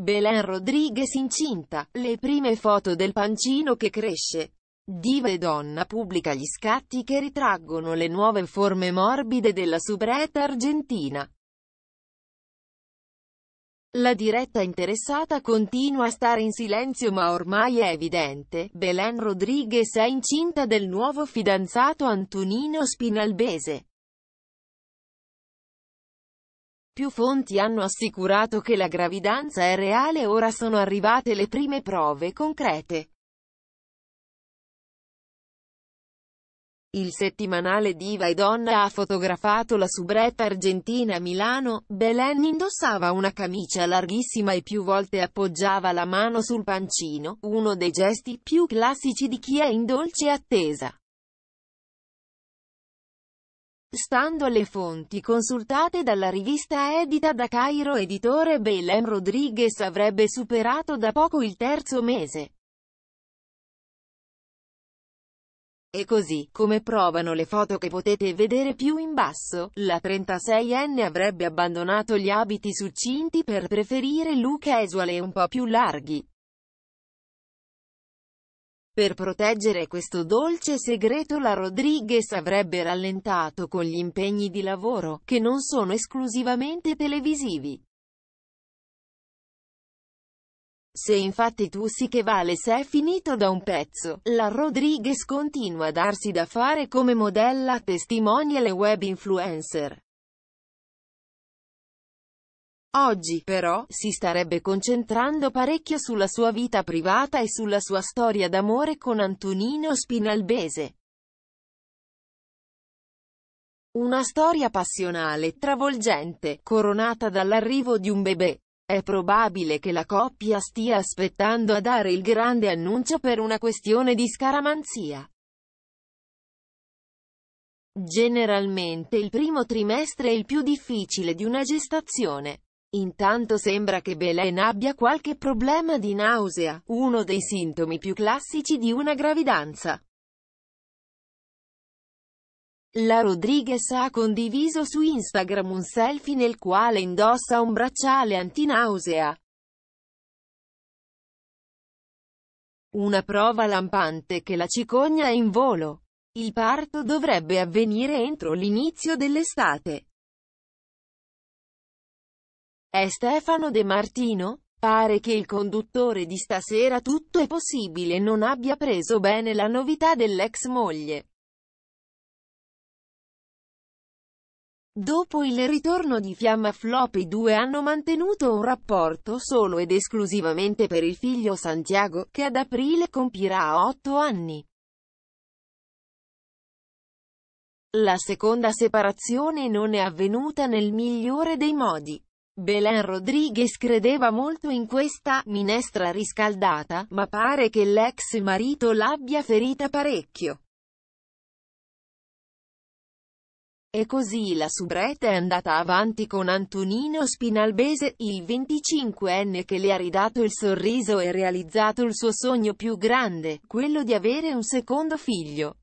Belen Rodriguez incinta, le prime foto del pancino che cresce. Diva e donna pubblica gli scatti che ritraggono le nuove forme morbide della subreta argentina. La diretta interessata continua a stare in silenzio ma ormai è evidente, Belen Rodriguez è incinta del nuovo fidanzato Antonino Spinalbese. Più fonti hanno assicurato che la gravidanza è reale e ora sono arrivate le prime prove concrete. Il settimanale Diva e Donna ha fotografato la subretta argentina a Milano, Belen indossava una camicia larghissima e più volte appoggiava la mano sul pancino, uno dei gesti più classici di chi è in dolce attesa. Stando alle fonti consultate dalla rivista edita da Cairo editore Belém Rodriguez avrebbe superato da poco il terzo mese. E così, come provano le foto che potete vedere più in basso, la 36enne avrebbe abbandonato gli abiti succinti per preferire look casual e un po' più larghi. Per proteggere questo dolce segreto la Rodriguez avrebbe rallentato con gli impegni di lavoro, che non sono esclusivamente televisivi. Se infatti tu si che vale se è finito da un pezzo, la Rodriguez continua a darsi da fare come modella, testimonial e web influencer. Oggi, però, si starebbe concentrando parecchio sulla sua vita privata e sulla sua storia d'amore con Antonino Spinalbese. Una storia passionale, travolgente, coronata dall'arrivo di un bebè. È probabile che la coppia stia aspettando a dare il grande annuncio per una questione di scaramanzia. Generalmente il primo trimestre è il più difficile di una gestazione. Intanto sembra che Belen abbia qualche problema di nausea, uno dei sintomi più classici di una gravidanza. La Rodriguez ha condiviso su Instagram un selfie nel quale indossa un bracciale antinausea. Una prova lampante che la cicogna è in volo. Il parto dovrebbe avvenire entro l'inizio dell'estate. È Stefano De Martino? Pare che il conduttore di stasera tutto è possibile non abbia preso bene la novità dell'ex moglie. Dopo il ritorno di Fiamma Flop i due hanno mantenuto un rapporto solo ed esclusivamente per il figlio Santiago, che ad aprile compirà 8 anni. La seconda separazione non è avvenuta nel migliore dei modi. Belen Rodriguez credeva molto in questa minestra riscaldata, ma pare che l'ex marito l'abbia ferita parecchio. E così la subrete è andata avanti con Antonino Spinalbese, il 25enne che le ha ridato il sorriso e realizzato il suo sogno più grande, quello di avere un secondo figlio.